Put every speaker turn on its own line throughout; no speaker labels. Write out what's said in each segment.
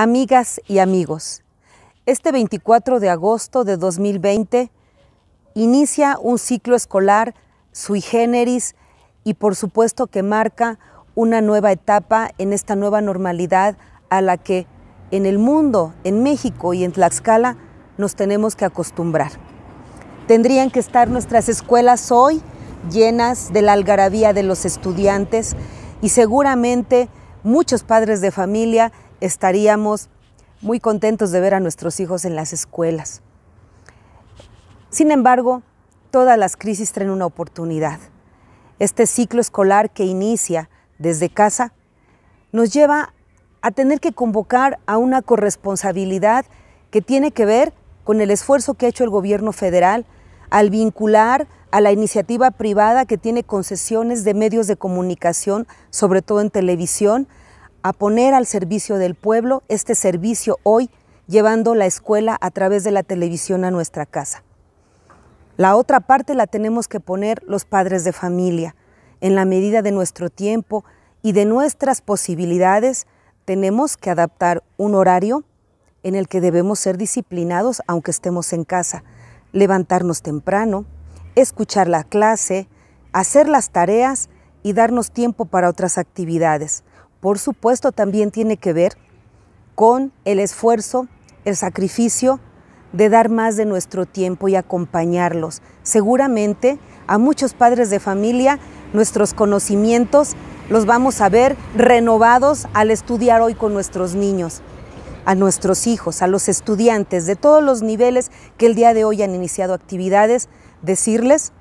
Amigas y amigos, este 24 de agosto de 2020 inicia un ciclo escolar sui generis y por supuesto que marca una nueva etapa en esta nueva normalidad a la que en el mundo, en México y en Tlaxcala nos tenemos que acostumbrar. Tendrían que estar nuestras escuelas hoy llenas de la algarabía de los estudiantes y seguramente muchos padres de familia estaríamos muy contentos de ver a nuestros hijos en las escuelas. Sin embargo, todas las crisis traen una oportunidad. Este ciclo escolar que inicia desde casa nos lleva a tener que convocar a una corresponsabilidad que tiene que ver con el esfuerzo que ha hecho el gobierno federal al vincular a la iniciativa privada que tiene concesiones de medios de comunicación, sobre todo en televisión, a poner al servicio del pueblo este servicio hoy, llevando la escuela a través de la televisión a nuestra casa. La otra parte la tenemos que poner los padres de familia. En la medida de nuestro tiempo y de nuestras posibilidades, tenemos que adaptar un horario en el que debemos ser disciplinados aunque estemos en casa, levantarnos temprano, escuchar la clase, hacer las tareas y darnos tiempo para otras actividades por supuesto, también tiene que ver con el esfuerzo, el sacrificio de dar más de nuestro tiempo y acompañarlos. Seguramente a muchos padres de familia nuestros conocimientos los vamos a ver renovados al estudiar hoy con nuestros niños, a nuestros hijos, a los estudiantes de todos los niveles que el día de hoy han iniciado actividades, decirles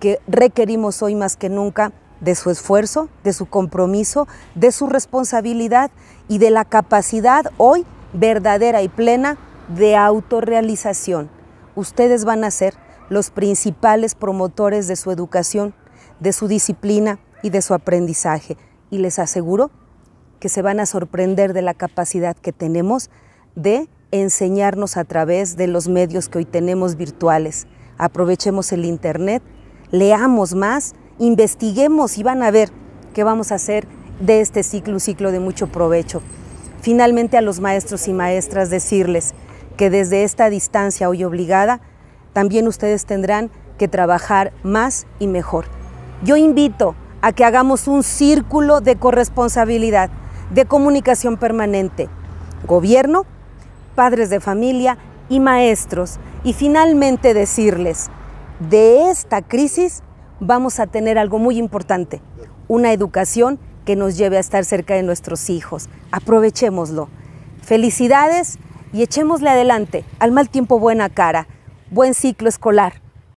que requerimos hoy más que nunca de su esfuerzo, de su compromiso, de su responsabilidad y de la capacidad hoy verdadera y plena de autorrealización. Ustedes van a ser los principales promotores de su educación, de su disciplina y de su aprendizaje. Y les aseguro que se van a sorprender de la capacidad que tenemos de enseñarnos a través de los medios que hoy tenemos virtuales. Aprovechemos el Internet, leamos más, investiguemos y van a ver ...qué vamos a hacer de este ciclo ciclo de mucho provecho. Finalmente a los maestros y maestras decirles que desde esta distancia hoy obligada, también ustedes tendrán que trabajar más y mejor. Yo invito a que hagamos un círculo de corresponsabilidad, de comunicación permanente, gobierno, padres de familia y maestros, y finalmente decirles, de esta crisis vamos a tener algo muy importante, una educación que nos lleve a estar cerca de nuestros hijos. Aprovechémoslo. Felicidades y echémosle adelante al mal tiempo buena cara, buen ciclo escolar.